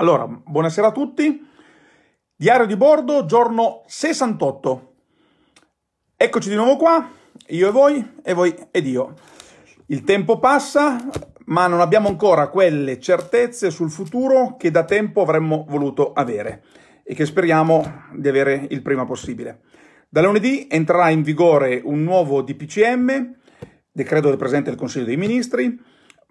Allora, buonasera a tutti. Diario di bordo, giorno 68. Eccoci di nuovo qua, io e voi, e voi ed io. Il tempo passa, ma non abbiamo ancora quelle certezze sul futuro che da tempo avremmo voluto avere e che speriamo di avere il prima possibile. Da lunedì entrerà in vigore un nuovo DPCM, decreto del Presidente del Consiglio dei Ministri,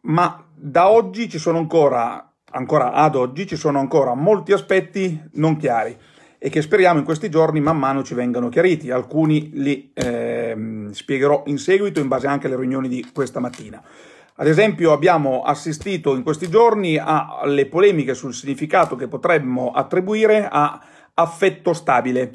ma da oggi ci sono ancora ancora ad oggi ci sono ancora molti aspetti non chiari e che speriamo in questi giorni man mano ci vengano chiariti. Alcuni li eh, spiegherò in seguito in base anche alle riunioni di questa mattina. Ad esempio abbiamo assistito in questi giorni alle polemiche sul significato che potremmo attribuire a affetto stabile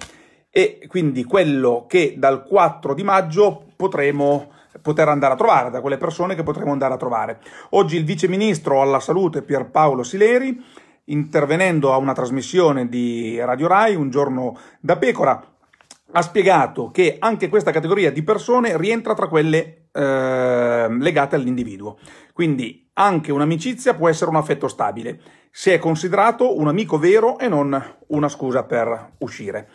e quindi quello che dal 4 di maggio potremo poter andare a trovare, da quelle persone che potremo andare a trovare. Oggi il vice ministro alla salute Pierpaolo Sileri, intervenendo a una trasmissione di Radio Rai, un giorno da pecora, ha spiegato che anche questa categoria di persone rientra tra quelle eh, legate all'individuo. Quindi anche un'amicizia può essere un affetto stabile, se è considerato un amico vero e non una scusa per uscire.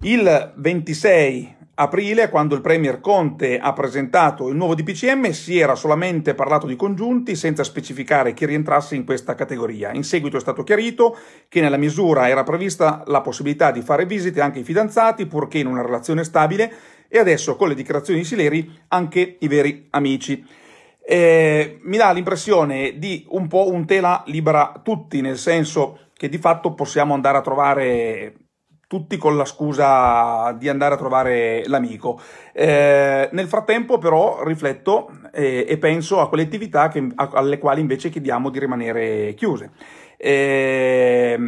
Il 26 aprile, quando il Premier Conte ha presentato il nuovo DPCM, si era solamente parlato di congiunti senza specificare chi rientrasse in questa categoria. In seguito è stato chiarito che nella misura era prevista la possibilità di fare visite anche ai fidanzati, purché in una relazione stabile, e adesso con le dichiarazioni di Sileri anche i veri amici. Eh, mi dà l'impressione di un po' un tela libera tutti, nel senso che di fatto possiamo andare a trovare tutti con la scusa di andare a trovare l'amico. Eh, nel frattempo però rifletto eh, e penso a quelle attività che, a, alle quali invece chiediamo di rimanere chiuse. Eh,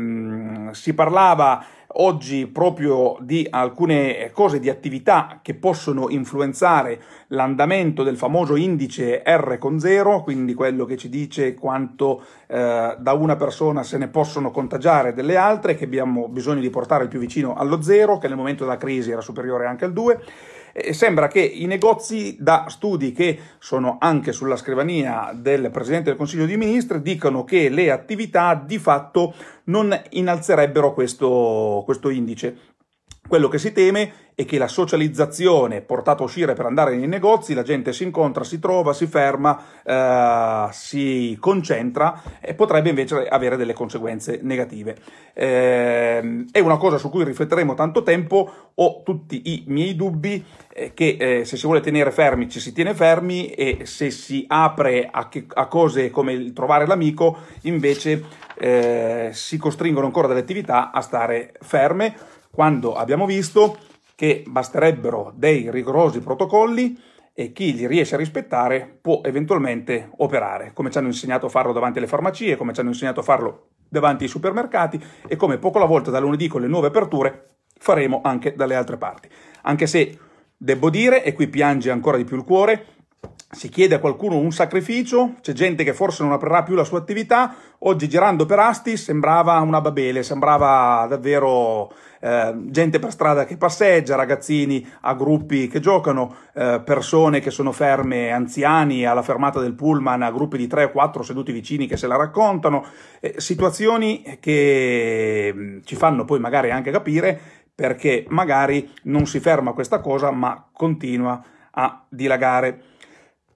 si parlava oggi proprio di alcune cose, di attività che possono influenzare l'andamento del famoso indice R con 0, quindi quello che ci dice quanto eh, da una persona se ne possono contagiare delle altre, che abbiamo bisogno di portare più vicino allo 0, che nel momento della crisi era superiore anche al 2. E sembra che i negozi, da studi che sono anche sulla scrivania del Presidente del Consiglio dei Ministri, dicano che le attività di fatto non innalzerebbero questo, questo indice. Quello che si teme è che la socializzazione portata a uscire per andare nei negozi, la gente si incontra, si trova, si ferma, eh, si concentra e potrebbe invece avere delle conseguenze negative. Eh, è una cosa su cui rifletteremo tanto tempo, ho tutti i miei dubbi eh, che eh, se si vuole tenere fermi ci si tiene fermi e se si apre a, che, a cose come il trovare l'amico invece eh, si costringono ancora delle attività a stare ferme quando abbiamo visto che basterebbero dei rigorosi protocolli e chi li riesce a rispettare può eventualmente operare, come ci hanno insegnato a farlo davanti alle farmacie, come ci hanno insegnato a farlo davanti ai supermercati e come poco alla volta da lunedì con le nuove aperture faremo anche dalle altre parti. Anche se Devo dire, e qui piange ancora di più il cuore, si chiede a qualcuno un sacrificio, c'è gente che forse non aprirà più la sua attività, oggi girando per Asti sembrava una babele, sembrava davvero eh, gente per strada che passeggia, ragazzini a gruppi che giocano, eh, persone che sono ferme, anziani alla fermata del pullman, a gruppi di 3 o 4 seduti vicini che se la raccontano, eh, situazioni che mm, ci fanno poi magari anche capire perché magari non si ferma questa cosa ma continua a dilagare.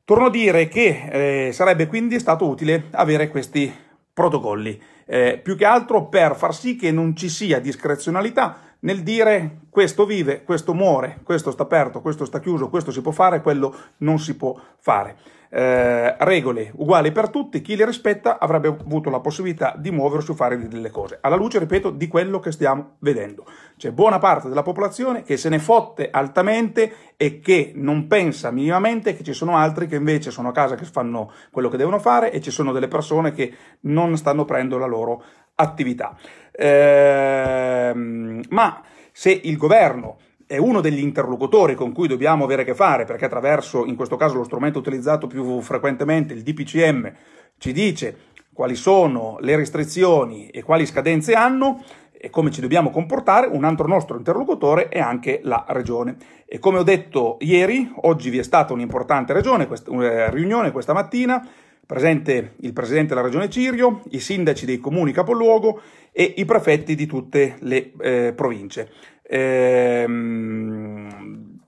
Torno a dire che eh, sarebbe quindi stato utile avere questi protocolli, eh, più che altro per far sì che non ci sia discrezionalità nel dire questo vive, questo muore, questo sta aperto, questo sta chiuso, questo si può fare, quello non si può fare eh, regole uguali per tutti, chi le rispetta avrebbe avuto la possibilità di muoversi o fare delle cose. Alla luce, ripeto, di quello che stiamo vedendo. C'è buona parte della popolazione che se ne fotte altamente e che non pensa minimamente che ci sono altri che invece sono a casa che fanno quello che devono fare e ci sono delle persone che non stanno prendendo la loro attività. Ehm, ma se il governo è uno degli interlocutori con cui dobbiamo avere a che fare, perché attraverso, in questo caso, lo strumento utilizzato più frequentemente, il DPCM, ci dice quali sono le restrizioni e quali scadenze hanno e come ci dobbiamo comportare, un altro nostro interlocutore è anche la regione. E come ho detto ieri, oggi vi è stata un'importante eh, riunione questa mattina, presente il presidente della regione Cirio, i sindaci dei comuni capoluogo e i prefetti di tutte le eh, province ehm,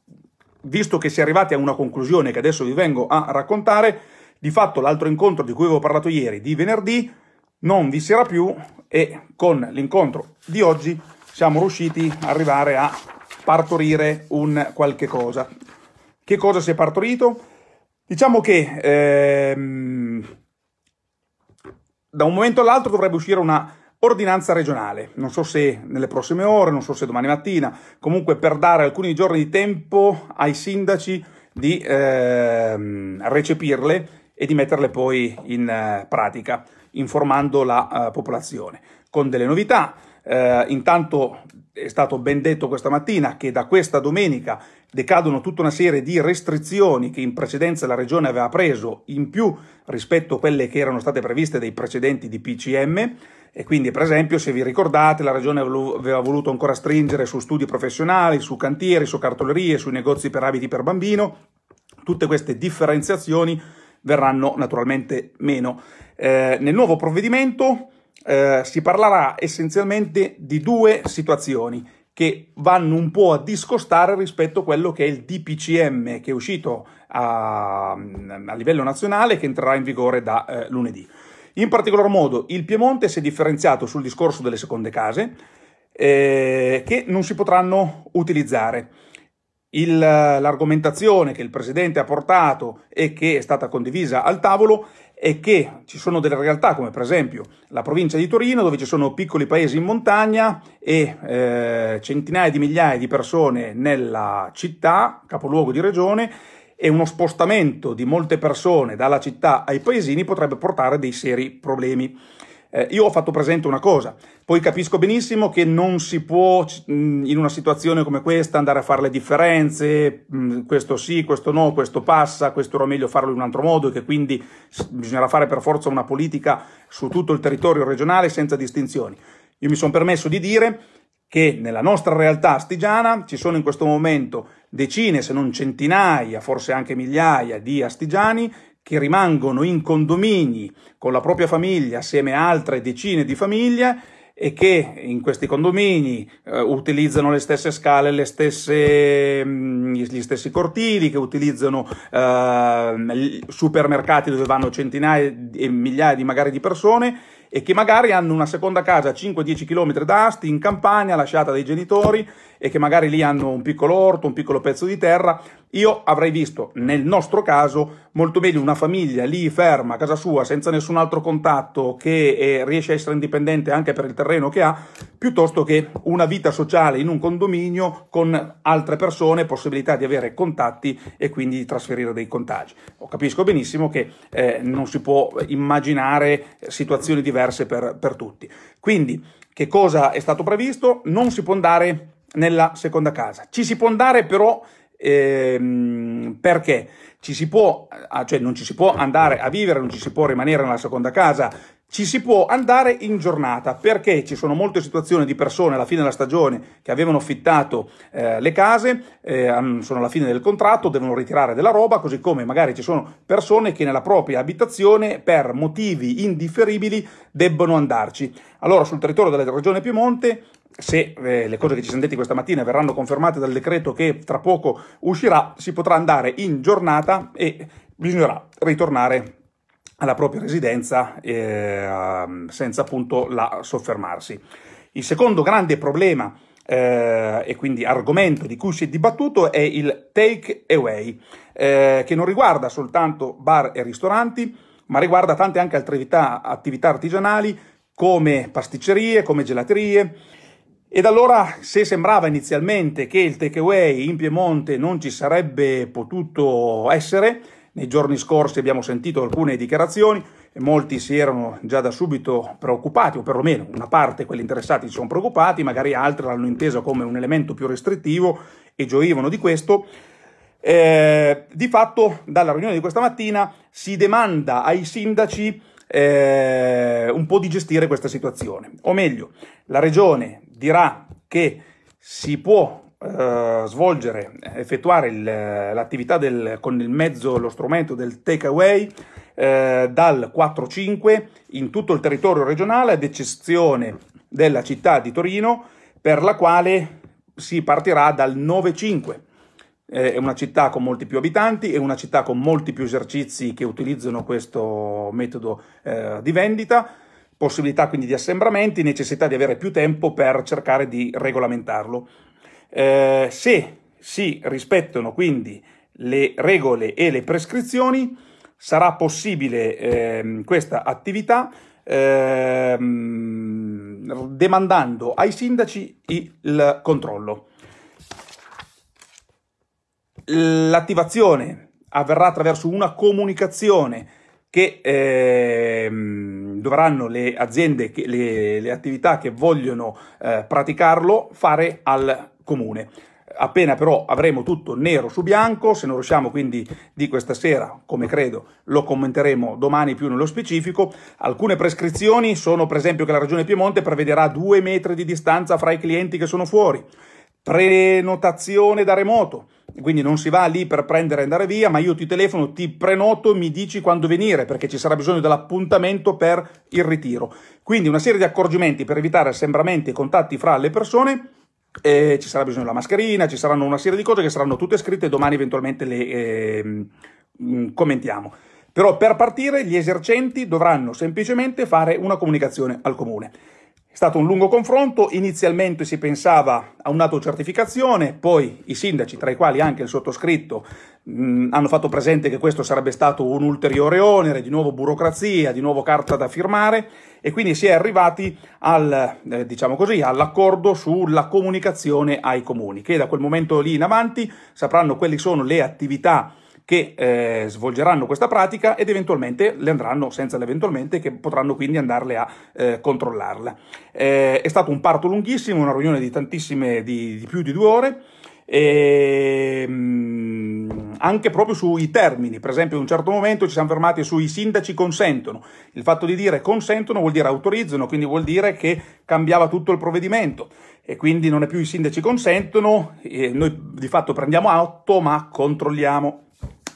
visto che si è arrivati a una conclusione che adesso vi vengo a raccontare, di fatto l'altro incontro di cui avevo parlato ieri, di venerdì, non vi si era più e con l'incontro di oggi siamo riusciti ad arrivare a partorire un qualche cosa. Che cosa si è partorito? Diciamo che ehm, da un momento all'altro dovrebbe uscire una ordinanza regionale. Non so se nelle prossime ore, non so se domani mattina, comunque per dare alcuni giorni di tempo ai sindaci di eh, recepirle e di metterle poi in eh, pratica, informando la eh, popolazione. Con delle novità, eh, intanto è stato ben detto questa mattina che da questa domenica decadono tutta una serie di restrizioni che in precedenza la Regione aveva preso in più rispetto a quelle che erano state previste dai precedenti di PCM, e quindi, per esempio, se vi ricordate, la Regione aveva voluto ancora stringere su studi professionali, su cantieri, su cartolerie, sui negozi per abiti per bambino. Tutte queste differenziazioni verranno naturalmente meno. Eh, nel nuovo provvedimento eh, si parlerà essenzialmente di due situazioni che vanno un po' a discostare rispetto a quello che è il DPCM che è uscito a, a livello nazionale e che entrerà in vigore da eh, lunedì. In particolar modo il Piemonte si è differenziato sul discorso delle seconde case eh, che non si potranno utilizzare. l'argomentazione che il Presidente ha portato e che è stata condivisa al tavolo è che ci sono delle realtà come per esempio la provincia di Torino dove ci sono piccoli paesi in montagna e eh, centinaia di migliaia di persone nella città, capoluogo di regione, e uno spostamento di molte persone dalla città ai paesini potrebbe portare dei seri problemi. Eh, io ho fatto presente una cosa, poi capisco benissimo che non si può mm, in una situazione come questa andare a fare le differenze, mm, questo sì, questo no, questo passa, questo era meglio farlo in un altro modo e che quindi bisognerà fare per forza una politica su tutto il territorio regionale senza distinzioni. Io mi sono permesso di dire che nella nostra realtà astigiana ci sono in questo momento decine, se non centinaia, forse anche migliaia di astigiani che rimangono in condomini con la propria famiglia assieme a altre decine di famiglie e che in questi condomini eh, utilizzano le stesse scale, le stesse, mm, gli stessi cortili, che utilizzano eh, supermercati dove vanno centinaia e migliaia di, magari di persone e che magari hanno una seconda casa a 5-10 km da Asti in campagna lasciata dai genitori e che magari lì hanno un piccolo orto, un piccolo pezzo di terra, io avrei visto, nel nostro caso, molto meglio una famiglia lì ferma a casa sua, senza nessun altro contatto, che eh, riesce a essere indipendente anche per il terreno che ha, piuttosto che una vita sociale in un condominio con altre persone, possibilità di avere contatti e quindi di trasferire dei contagi. Capisco benissimo che eh, non si può immaginare situazioni diverse per, per tutti. Quindi, che cosa è stato previsto? Non si può andare nella seconda casa. Ci si può andare però ehm, perché ci si può, cioè non ci si può andare a vivere, non ci si può rimanere nella seconda casa, ci si può andare in giornata perché ci sono molte situazioni di persone alla fine della stagione che avevano affittato eh, le case, eh, sono alla fine del contratto, devono ritirare della roba, così come magari ci sono persone che nella propria abitazione per motivi indifferibili debbono andarci. Allora sul territorio della regione Piemonte se eh, le cose che ci siamo detti questa mattina verranno confermate dal decreto che tra poco uscirà, si potrà andare in giornata e bisognerà ritornare alla propria residenza eh, senza appunto la soffermarsi. Il secondo grande problema eh, e quindi argomento di cui si è dibattuto è il take away, eh, che non riguarda soltanto bar e ristoranti, ma riguarda tante anche altre attività, attività artigianali come pasticcerie, come gelaterie, ed allora, se sembrava inizialmente che il takeaway in Piemonte non ci sarebbe potuto essere, nei giorni scorsi abbiamo sentito alcune dichiarazioni e molti si erano già da subito preoccupati, o perlomeno una parte, quelli interessati, si sono preoccupati, magari altri l'hanno inteso come un elemento più restrittivo e gioivano di questo. Eh, di fatto, dalla riunione di questa mattina si demanda ai sindaci eh, un po' di gestire questa situazione. O meglio, la regione dirà che si può eh, svolgere, effettuare il, l'attività del, con il mezzo, lo strumento del takeaway eh, dal 4-5 in tutto il territorio regionale, ad eccezione della città di Torino, per la quale si partirà dal 9-5. Eh, è una città con molti più abitanti, è una città con molti più esercizi che utilizzano questo metodo eh, di vendita possibilità quindi di assembramenti, necessità di avere più tempo per cercare di regolamentarlo. Eh, se si rispettano quindi le regole e le prescrizioni, sarà possibile eh, questa attività eh, demandando ai sindaci il controllo. L'attivazione avverrà attraverso una comunicazione che eh, dovranno le aziende, che, le, le, attività che vogliono eh, praticarlo fare al comune. Appena però avremo tutto nero su bianco, se non riusciamo quindi di questa sera, come credo, lo commenteremo domani più nello specifico, alcune prescrizioni sono per esempio che la Regione Piemonte prevederà due metri di distanza fra i clienti che sono fuori, prenotazione da remoto. Quindi non si va lì per prendere e andare via, ma io ti telefono, ti prenoto, mi dici quando venire, perché ci sarà bisogno dell'appuntamento per il ritiro. Quindi una serie di accorgimenti per evitare assembramenti e contatti fra le persone. Eh, ci sarà bisogno della mascherina, ci saranno una serie di cose che saranno tutte scritte e domani eventualmente le eh, commentiamo. Però per partire gli esercenti dovranno semplicemente fare una comunicazione al comune. È stato un lungo confronto, inizialmente si pensava a un'autocertificazione, poi i sindaci, tra i quali anche il sottoscritto, mh, hanno fatto presente che questo sarebbe stato un ulteriore onere, di nuovo burocrazia, di nuovo carta da firmare e quindi si è arrivati al, eh, diciamo così, all'accordo sulla comunicazione ai comuni, che da quel momento lì in avanti sapranno quali sono le attività che eh, svolgeranno questa pratica ed eventualmente le andranno, senza l'eventualmente, che potranno quindi andarle a eh, controllarla. Eh, è stato un parto lunghissimo, una riunione di tantissime, di, di più di due ore, e, ehm, mh, anche proprio sui termini. Per esempio, in un certo momento ci siamo fermati sui sindaci consentono. Il fatto di dire consentono vuol dire autorizzano, quindi vuol dire che cambiava tutto il provvedimento e quindi non è più i sindaci consentono, noi di fatto prendiamo atto ma controlliamo.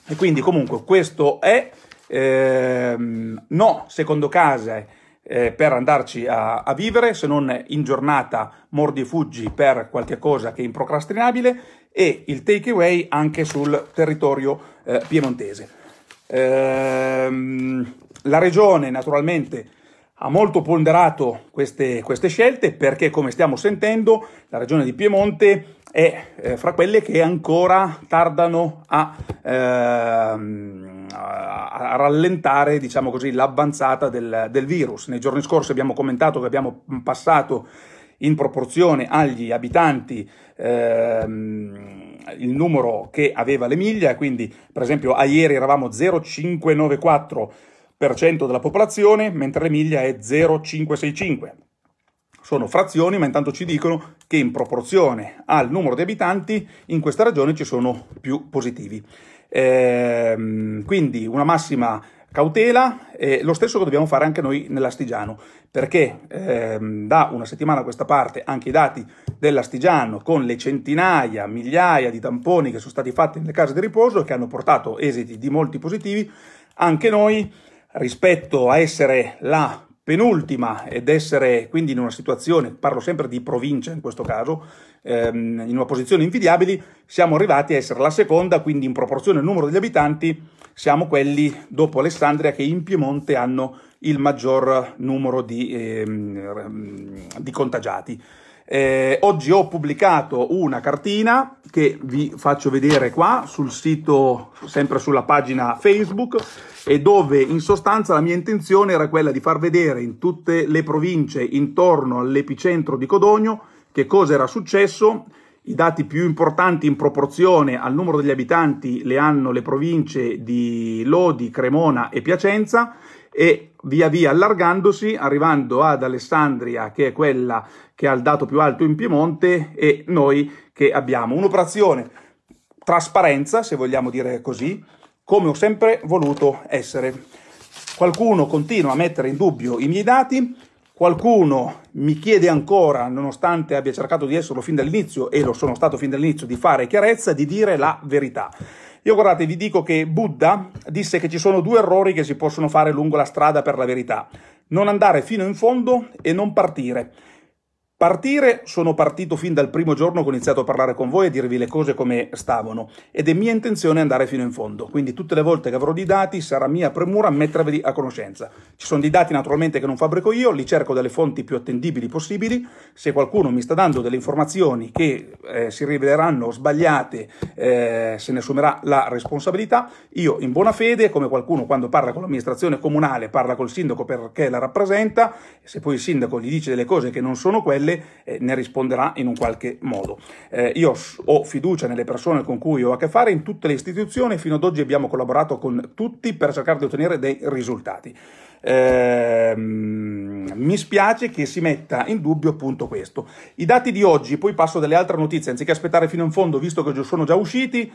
E quindi comunque questo è ehm, no secondo case eh, per andarci a, a, vivere, se non in giornata mordi e fuggi per qualche cosa che è improcrastinabile e il takeaway anche sul territorio eh, piemontese. Ehm, la regione naturalmente ha molto ponderato queste, queste scelte perché come stiamo sentendo la regione di Piemonte è eh, fra quelle che ancora tardano a, ehm, a rallentare diciamo così, l'avvanzata del, del virus. Nei giorni scorsi abbiamo commentato che abbiamo passato in proporzione agli abitanti ehm, il numero che aveva l'Emilia, quindi per esempio a ieri eravamo 0,594% della popolazione, mentre l'Emilia è 0,565 sono frazioni, ma intanto ci dicono che in proporzione al numero di abitanti in questa regione ci sono più positivi. Ehm, quindi una massima cautela, e lo stesso che dobbiamo fare anche noi nell'Astigiano, perché ehm, da una settimana a questa parte anche i dati dell'Astigiano con le centinaia, migliaia di tamponi che sono stati fatti nelle case di riposo e che hanno portato esiti di molti positivi, anche noi rispetto a essere la penultima ed essere quindi in una situazione, parlo sempre di provincia in questo caso, ehm, in una posizione invidiabili, siamo arrivati a essere la seconda, quindi in proporzione al numero degli abitanti siamo quelli dopo Alessandria che in Piemonte hanno il maggior numero di, ehm, di contagiati. Eh, oggi ho pubblicato una cartina che vi faccio vedere qua sul sito, sempre sulla pagina Facebook, e dove in sostanza la mia intenzione era quella di far vedere in tutte le province intorno all'epicentro di Codogno che cosa era successo i dati più importanti in proporzione al numero degli abitanti le hanno le province di Lodi, Cremona e Piacenza e via via allargandosi, arrivando ad Alessandria, che è quella che ha il dato più alto in Piemonte, e noi che abbiamo un'operazione trasparenza, se vogliamo dire così, come ho sempre voluto essere. Qualcuno continua a mettere in dubbio i miei dati, qualcuno mi chiede ancora, nonostante abbia cercato di esserlo fin dall'inizio, e lo sono stato fin dall'inizio, di fare chiarezza, di dire la verità. Io guardate, vi dico che Buddha disse che ci sono due errori che si possono fare lungo la strada per la verità. Non andare fino in fondo e non partire. Partire sono partito fin dal primo giorno che ho iniziato a parlare con voi e dirvi le cose come stavano ed è mia intenzione andare fino in fondo, quindi tutte le volte che avrò di dati sarà mia premura mettervi a conoscenza. Ci sono dei dati naturalmente che non fabbrico io, li cerco dalle fonti più attendibili possibili, se qualcuno mi sta dando delle informazioni che eh, si riveleranno sbagliate eh, se ne assumerà la responsabilità, io in buona fede, come qualcuno quando parla con l'amministrazione comunale parla col sindaco perché la rappresenta, se poi il sindaco gli dice delle cose che non sono quelle, sicuramente eh, ne risponderà in un qualche modo. Eh, io ho fiducia nelle persone con cui ho a che fare, in tutte le istituzioni, fino ad oggi abbiamo collaborato con tutti per cercare di ottenere dei risultati. Ehm, mi spiace che si metta in dubbio appunto questo. I dati di oggi, poi passo delle altre notizie, anziché aspettare fino in fondo, visto che sono già usciti,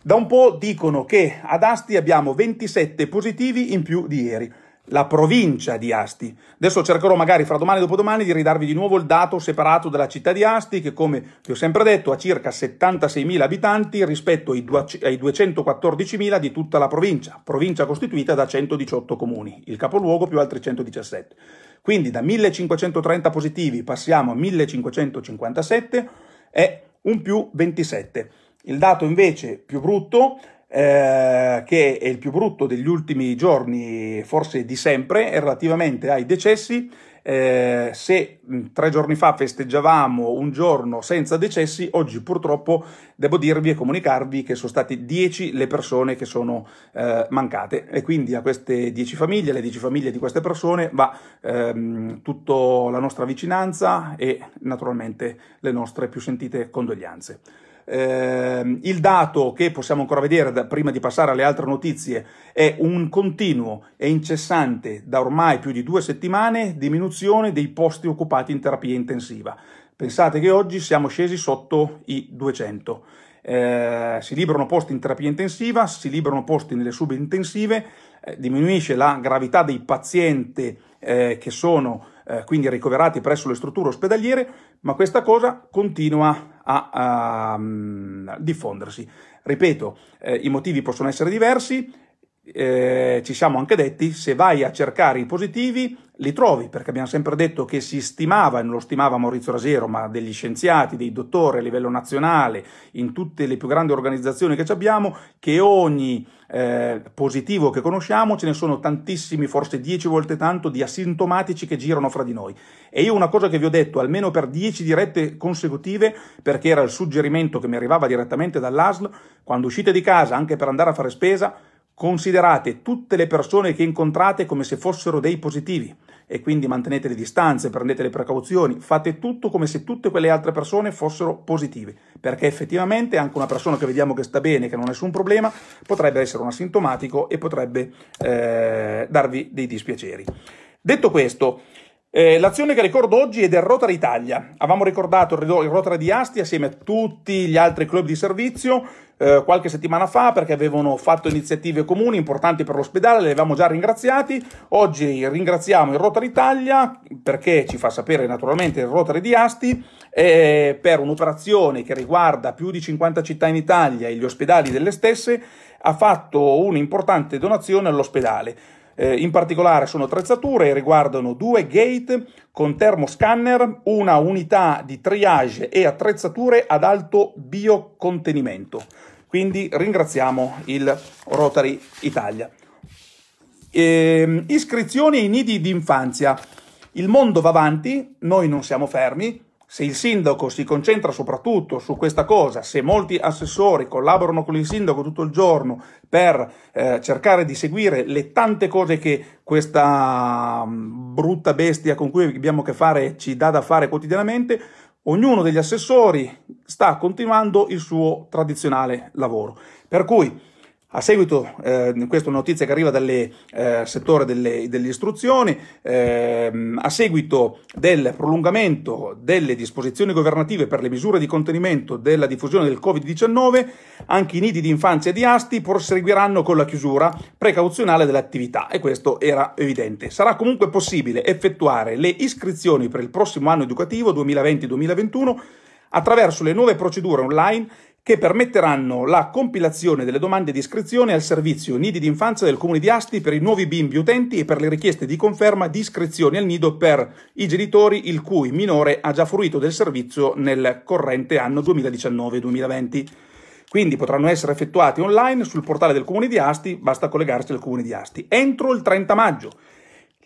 da un po' dicono che ad Asti abbiamo 27 positivi in più di ieri la provincia di Asti. Adesso cercherò magari fra domani e dopodomani di ridarvi di nuovo il dato separato della città di Asti che come vi ho sempre detto ha circa 76.000 abitanti rispetto ai 214.000 di tutta la provincia, provincia costituita da 118 comuni, il capoluogo più altri 117. Quindi da 1530 positivi passiamo a 1557 è un più 27. Il dato invece più brutto eh, che è il più brutto degli ultimi giorni, forse di sempre, relativamente ai decessi. Eh, se mm, tre giorni fa festeggiavamo un giorno senza decessi, oggi purtroppo devo dirvi e comunicarvi che sono state 10 le persone che sono eh, mancate e quindi a queste 10 famiglie, alle 10 famiglie di queste persone va ehm, tutta la nostra vicinanza e naturalmente le nostre più sentite condoglianze. Eh, il dato che possiamo ancora vedere da, prima di passare alle altre notizie è un continuo e incessante, da ormai più di due settimane, diminuzione dei posti occupati in terapia intensiva. Pensate che oggi siamo scesi sotto i 200. Eh, si liberano posti in terapia intensiva, si liberano posti nelle subintensive, eh, diminuisce la gravità dei pazienti eh, che sono eh, quindi ricoverati presso le strutture ospedaliere, ma questa cosa continua a, a, a mm, diffondersi. Ripeto, eh, i motivi possono essere diversi, eh, ci siamo anche detti, se vai a cercare i positivi li trovi, perché abbiamo sempre detto che si stimava, e non lo stimava Maurizio Rasero, ma degli scienziati, dei dottori a livello nazionale, in tutte le più grandi organizzazioni che abbiamo, che ogni eh, positivo che conosciamo ce ne sono tantissimi, forse dieci volte tanto, di asintomatici che girano fra di noi. E io una cosa che vi ho detto, almeno per dieci dirette consecutive, perché era il suggerimento che mi arrivava direttamente dall'ASL, quando uscite di casa, anche per andare a fare spesa, Considerate tutte le persone che incontrate come se fossero dei positivi e quindi mantenete le distanze, prendete le precauzioni, fate tutto come se tutte quelle altre persone fossero positive, perché effettivamente anche una persona che vediamo che sta bene, che non ha nessun problema, potrebbe essere un asintomatico e potrebbe eh, darvi dei dispiaceri. Detto questo, eh, l'azione che ricordo oggi è del Rotary Italia. Avevamo ricordato il, Rotary di Asti assieme a tutti gli altri club di servizio eh, qualche settimana fa perché avevano fatto iniziative comuni importanti per l'ospedale, li avevamo già ringraziati. Oggi ringraziamo il Rotary Italia perché ci fa sapere naturalmente il Rotary di Asti eh, per un'operazione che riguarda più di 50 città in Italia e gli ospedali delle stesse ha fatto un'importante donazione all'ospedale. Eh, in particolare sono attrezzature e riguardano due gate con termoscanner, una unità di triage e attrezzature ad alto biocontenimento. Quindi ringraziamo il Rotary Italia. Eh, iscrizioni ai nidi d'infanzia. Il mondo va avanti, noi non siamo fermi, se il sindaco si concentra soprattutto su questa cosa, se molti assessori collaborano con il sindaco tutto il giorno per eh, cercare di seguire le tante cose che questa mm, brutta bestia con cui abbiamo a che fare ci dà da fare quotidianamente, ognuno degli assessori sta continuando il suo tradizionale lavoro. Per cui a seguito, eh, questa è una notizia che arriva dal eh, settore delle, dell'istruzione, eh, a seguito del prolungamento delle disposizioni governative per le misure di contenimento della diffusione del Covid-19, anche i nidi di infanzia di Asti proseguiranno con la chiusura precauzionale dell'attività e questo era evidente. Sarà comunque possibile effettuare le iscrizioni per il prossimo anno educativo 2020-2021 attraverso le nuove procedure online che permetteranno la compilazione delle domande di iscrizione al servizio Nidi d'infanzia del Comune di Asti per i nuovi bimbi utenti e per le richieste di conferma di iscrizione al nido per i genitori il cui minore ha già fruito del servizio nel corrente anno 2019-2020. Quindi potranno essere effettuati online sul portale del Comune di Asti, basta collegarsi al Comune di Asti. Entro il 30 maggio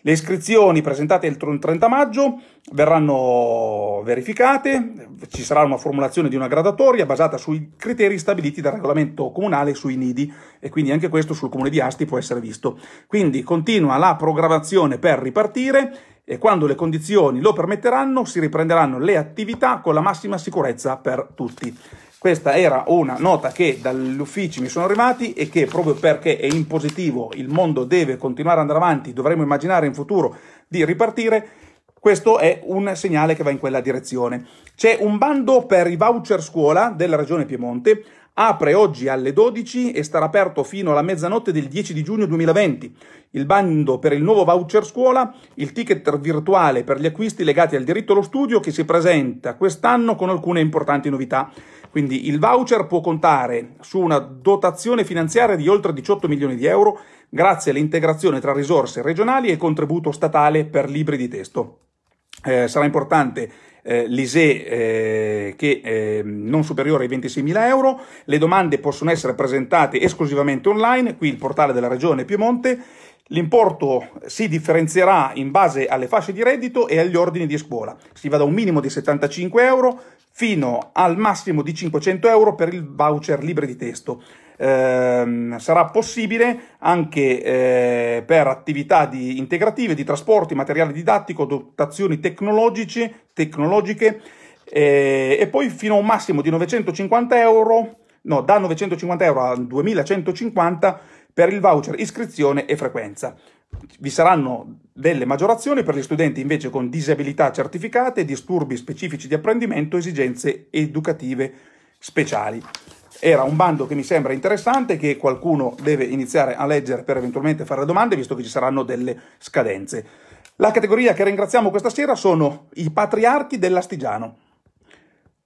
le iscrizioni presentate entro il 30 maggio verranno verificate, ci sarà una formulazione di una gradatoria basata sui criteri stabiliti dal regolamento comunale sui nidi e quindi anche questo sul comune di Asti può essere visto. Quindi continua la programmazione per ripartire e quando le condizioni lo permetteranno si riprenderanno le attività con la massima sicurezza per tutti. Questa era una nota che dagli uffici mi sono arrivati e che proprio perché è in positivo, il mondo deve continuare ad andare avanti, dovremo immaginare in futuro di ripartire. Questo è un segnale che va in quella direzione. C'è un bando per i voucher scuola della Regione Piemonte. Apre oggi alle 12 e starà aperto fino alla mezzanotte del 10 di giugno 2020. Il bando per il nuovo voucher scuola, il ticket virtuale per gli acquisti legati al diritto allo studio che si presenta quest'anno con alcune importanti novità. Quindi il voucher può contare su una dotazione finanziaria di oltre 18 milioni di euro grazie all'integrazione tra risorse regionali e contributo statale per libri di testo. Eh, sarà importante eh, l'ISE eh, che eh, non superiore ai 26.000 euro, le domande possono essere presentate esclusivamente online, qui il portale della Regione Piemonte, L'importo si differenzierà in base alle fasce di reddito e agli ordini di scuola. Si va da un minimo di 75 euro fino al massimo di 500 euro per il voucher libre di testo. Eh, sarà possibile anche eh, per attività di integrative di trasporti, materiale didattico, dotazioni tecnologiche, tecnologiche eh, e poi fino a un massimo di 950 euro, no, da 950 euro a 2150 per il voucher iscrizione e frequenza vi saranno delle maggiorazioni per gli studenti invece con disabilità certificate, disturbi specifici di apprendimento, esigenze educative speciali. Era un bando che mi sembra interessante, che qualcuno deve iniziare a leggere per eventualmente fare domande, visto che ci saranno delle scadenze. La categoria che ringraziamo questa sera sono i patriarchi dell'Astigiano.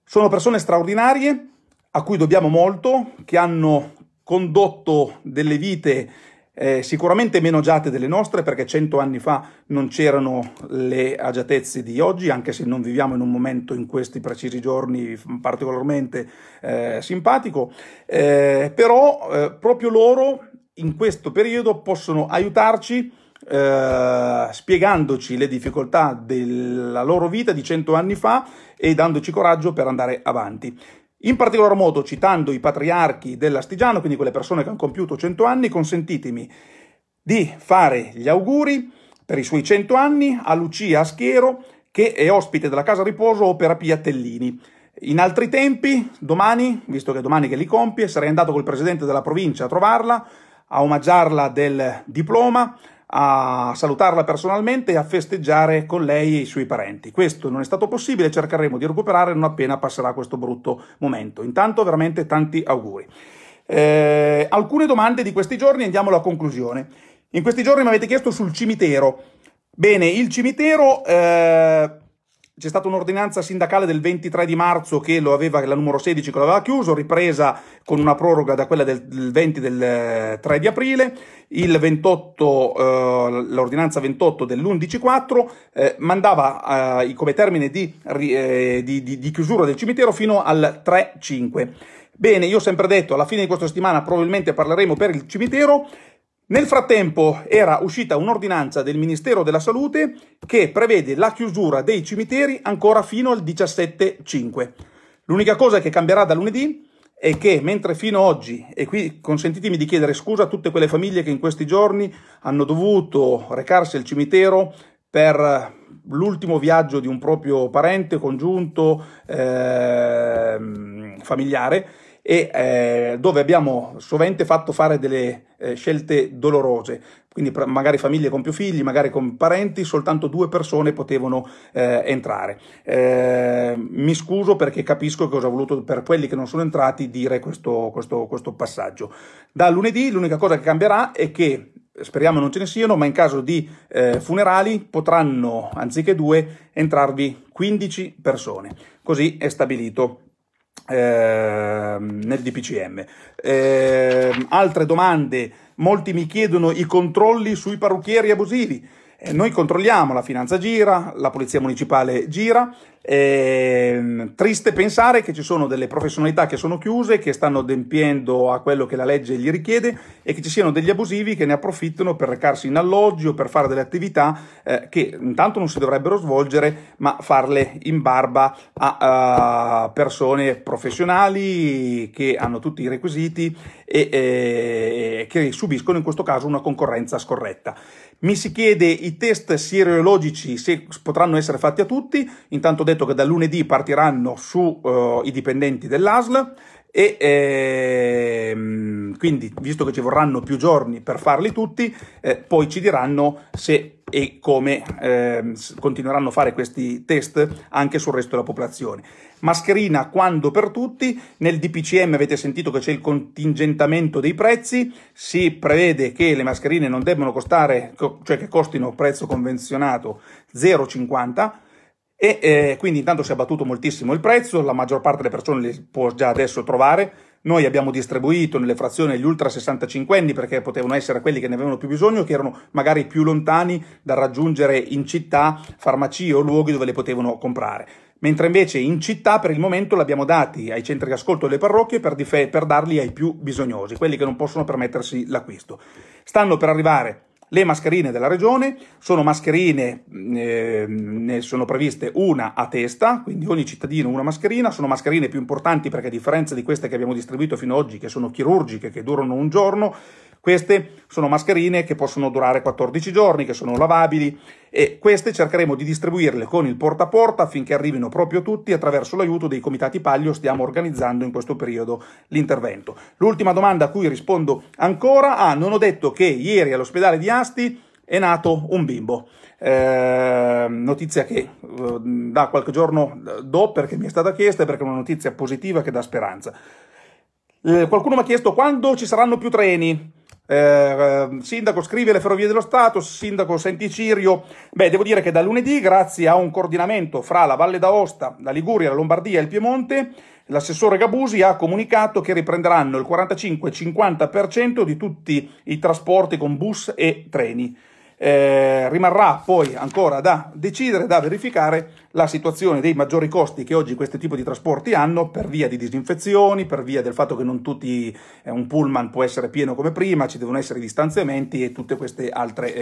Sono persone straordinarie a cui dobbiamo molto, che hanno condotto delle vite eh, sicuramente meno agiate delle nostre perché cento anni fa non c'erano le agiatezze di oggi, anche se non viviamo in un momento in questi precisi giorni particolarmente eh, simpatico, eh, però eh, proprio loro in questo periodo possono aiutarci eh, spiegandoci le difficoltà della loro vita di cento anni fa e dandoci coraggio per andare avanti. In particolar modo, citando i patriarchi dell'Astigiano, quindi quelle persone che hanno compiuto 100 anni, consentitemi di fare gli auguri per i suoi 100 anni a Lucia Schiero, che è ospite della Casa Riposo Opera Pia In altri tempi, domani, visto che è domani che li compie, sarei andato col presidente della provincia a trovarla, a omaggiarla del diploma, a salutarla personalmente e a festeggiare con lei e i suoi parenti. Questo non è stato possibile, cercheremo di recuperare non appena passerà questo brutto momento. Intanto veramente tanti auguri. Eh, alcune domande di questi giorni, andiamo alla conclusione. In questi giorni mi avete chiesto sul cimitero. Bene, il cimitero... Eh, c'è stata un'ordinanza sindacale del 23 di marzo che lo aveva, la numero 16 che lo aveva chiuso, ripresa con una proroga da quella del, del 20 del 3 eh, di aprile, il 28, eh, l'ordinanza 28 dell'11-4 eh, mandava eh, come termine di, eh, di, di, di chiusura del cimitero fino al 3-5. Bene, io ho sempre detto, alla fine di questa settimana probabilmente parleremo per il cimitero, nel frattempo era uscita un'ordinanza del Ministero della Salute che prevede la chiusura dei cimiteri ancora fino al 17.5. L'unica cosa che cambierà da lunedì è che mentre fino ad oggi, e qui consentitemi di chiedere scusa a tutte quelle famiglie che in questi giorni hanno dovuto recarsi al cimitero per eh, l'ultimo viaggio di un proprio parente, congiunto, eh, familiare, e eh, dove abbiamo sovente fatto fare delle eh, scelte dolorose, quindi magari famiglie con più figli, magari con parenti, soltanto due persone potevano eh, entrare. Eh, mi scuso perché capisco cosa ho voluto per quelli che non sono entrati dire questo, questo, questo passaggio. Da lunedì l'unica cosa che cambierà è che speriamo non ce ne siano, ma in caso di eh, funerali potranno, anziché due, entrarvi 15 persone. Così è stabilito Ehm, nel DPCM. Eh, altre domande, molti mi chiedono i controlli sui parrucchieri abusivi. Eh, noi controlliamo la finanza gira, la polizia municipale gira, eh, triste pensare che ci sono delle professionalità che sono chiuse, che stanno adempiendo a quello che la legge gli richiede e che ci siano degli abusivi che ne approfittano per recarsi in alloggio, per fare delle attività eh, che intanto non si dovrebbero svolgere, ma farle in barba a, a persone professionali che hanno tutti i requisiti e eh, che subiscono in questo caso una concorrenza scorretta. Mi si chiede i test sierologici se potranno essere fatti a tutti, intanto detto detto che da lunedì partiranno su uh, dipendenti dell'ASL e ehm, quindi visto che ci vorranno più giorni per farli tutti, eh, poi ci diranno se e come eh, continueranno a fare questi test anche sul resto della popolazione. Mascherina quando per tutti, nel DPCM avete sentito che c'è il contingentamento dei prezzi, si prevede che le mascherine non debbano costare, cioè che costino prezzo convenzionato 0,50 e eh, quindi intanto si è abbattuto moltissimo il prezzo, la maggior parte delle persone li può già adesso trovare. Noi abbiamo distribuito nelle frazioni gli ultra 65 anni perché potevano essere quelli che ne avevano più bisogno, che erano magari più lontani da raggiungere in città farmacie o luoghi dove le potevano comprare mentre invece in città per il momento l'abbiamo dati ai centri di ascolto delle parrocchie per, per, darli ai più bisognosi, quelli che non possono permettersi l'acquisto. Stanno per arrivare le mascherine della regione sono mascherine, mm, eh, ne sono previste una a testa, quindi ogni cittadino una mascherina, sono mascherine più importanti perché a differenza di queste che abbiamo distribuito fino ad oggi, che sono chirurgiche, che durano un giorno, queste sono mascherine che possono durare 14 giorni, che sono lavabili e queste cercheremo di distribuirle con il porta a porta affinché arrivino proprio tutti attraverso l'aiuto dei comitati Paglio stiamo organizzando in questo periodo l'intervento. L'ultima domanda a cui rispondo ancora, ah non ho detto che ieri all'ospedale di Asti è nato un bimbo. Eh, notizia che eh, da qualche giorno eh, do perché mi è stata chiesta e perché è una notizia positiva che dà speranza. Eh, qualcuno mi ha chiesto quando ci saranno più treni. Eh, ehm, sindaco scrive le ferrovie dello Stato, sindaco senti Cirio. Beh, devo dire che da lunedì, grazie a un coordinamento fra la Valle d'Aosta, la Liguria, la Lombardia e il Piemonte, L'assessore Gabusi ha comunicato che riprenderanno il 45-50% di tutti i trasporti con bus e treni. Eh, rimarrà poi ancora da decidere, da verificare la situazione dei maggiori costi che oggi questo tipo di trasporti hanno per via di disinfezioni, per via del fatto che non tutti eh, un pullman può essere pieno come prima, ci devono essere i distanziamenti e tutte queste altre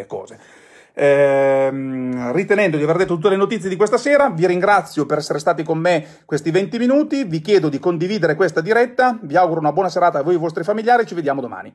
eh, cose. Eh, ritenendo di aver detto tutte le notizie di questa sera, vi ringrazio per essere stati con me questi 20 minuti, vi chiedo di condividere questa diretta, vi auguro una buona serata a voi e ai vostri familiari, ci vediamo domani.